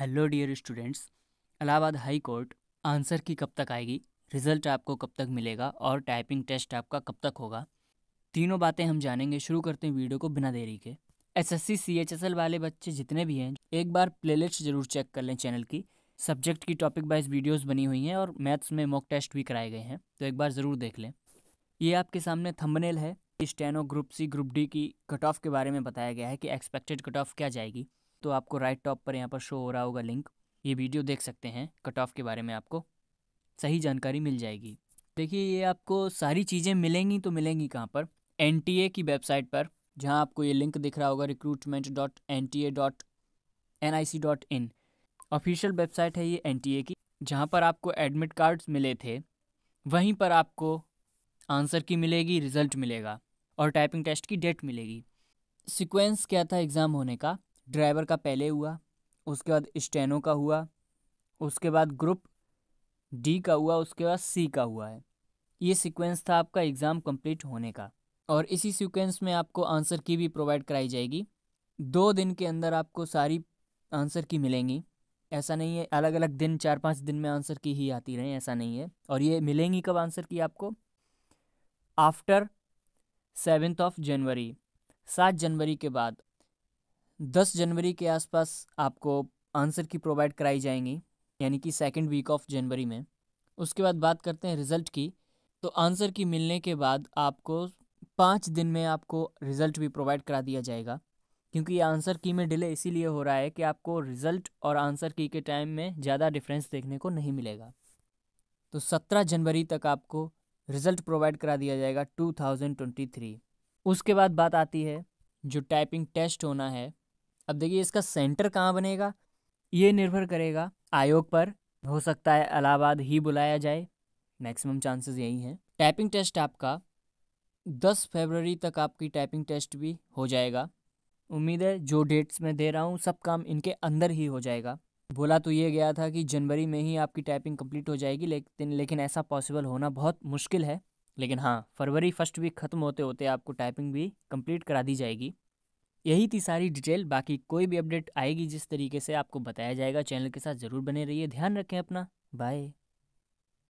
hello dear students Allahabad high court answer key कब तक आएगी रिजल्ट आपको कब तक मिलेगा और टाइपिंग टेस्ट आपका कब तक होगा तीनों बातें हम जानेंगे शुरू करते हैं वीडियो को बिना देरी के S S C C H S L वाले बच्चे जितने भी हैं एक बार प्लेलिस्ट जरूर चेक कर लें चैनल की सब्जेक्ट की टॉपिक वाइज वीडियोस बनी हुई हैं और मैथ्स में मॉक टेस्ट भी कराए गए हैं तो एक बार ज़रूर देख लें ये आपके सामने थंबनेल है steno group C group D की कट ऑफ के बारे में बताया गया है कि एक्सपेक्टेड कट ऑफ क्या जाएगी तो आपको राइट टॉप पर यहाँ पर शो हो रहा होगा लिंक ये वीडियो देख सकते हैं कट ऑफ के बारे में आपको सही जानकारी मिल जाएगी देखिए ये आपको सारी चीज़ें मिलेंगी तो मिलेंगी कहाँ पर एन की वेबसाइट पर जहाँ आपको ये लिंक दिख रहा होगा recruitment dot N T A dot N I C dot in official website है ये एन टी ए की जहाँ पर आपको एडमिट कार्ड्स मिले थे वहीं पर आपको आंसर की मिलेगी रिजल्ट मिलेगा और टाइपिंग टेस्ट की डेट मिलेगी सीक्वेंस क्या था एग्ज़ाम होने का ड्राइवर का पहले हुआ उसके बाद स्टेनो का हुआ उसके बाद ग्रुप डी का हुआ उसके बाद सी का हुआ है ये सीक्वेंस था आपका एग्ज़ाम कंप्लीट होने का और इसी सीक्वेंस में आपको आंसर की भी प्रोवाइड कराई जाएगी दो दिन के अंदर आपको सारी आंसर की मिलेंगी ऐसा नहीं है अलग अलग दिन चार पाँच दिन में आंसर की ही आती रहें ऐसा नहीं है और ये मिलेंगी कब आंसर की आपको आफ्टर सेवेंथ ऑफ जनवरी सात जनवरी के बाद दस जनवरी के आसपास आपको आंसर की प्रोवाइड कराई जाएंगी यानी कि सेकेंड वीक ऑफ जनवरी में उसके बाद बात करते हैं रिज़ल्ट की तो आंसर की मिलने के बाद आपको पाँच दिन में आपको रिज़ल्ट भी प्रोवाइड करा दिया जाएगा क्योंकि ये आंसर की में डिले इसीलिए हो रहा है कि आपको रिज़ल्ट और आंसर की के टाइम में ज़्यादा डिफरेंस देखने को नहीं मिलेगा तो सत्रह जनवरी तक आपको रिज़ल्ट प्रोवाइड करा दिया जाएगा टू थाउजेंड ट्वेंटी थ्री उसके बाद बात आती है जो टाइपिंग टेस्ट होना है अब देखिए इसका सेंटर कहाँ बनेगा ये निर्भर करेगा आयोग पर हो सकता है इलाहाबाद ही बुलाया जाए मैक्सिमम चांसेस यही हैं टाइपिंग टेस्ट आपका 10 फरवरी तक आपकी टाइपिंग टेस्ट भी हो जाएगा उम्मीद है जो डेट्स मैं दे रहा हूँ सब काम इनके अंदर ही हो जाएगा बोला तो ये गया था कि जनवरी में ही आपकी टाइपिंग कंप्लीट हो जाएगी लेकिन लेकिन ऐसा पॉसिबल होना बहुत मुश्किल है लेकिन हाँ फरवरी फर्स्ट वीक ख़त्म होते होते आपको टाइपिंग भी कंप्लीट करा दी जाएगी यही थी सारी डिटेल बाकी कोई भी अपडेट आएगी जिस तरीके से आपको बताया जाएगा चैनल के साथ ज़रूर बने रहिए ध्यान रखें अपना बाय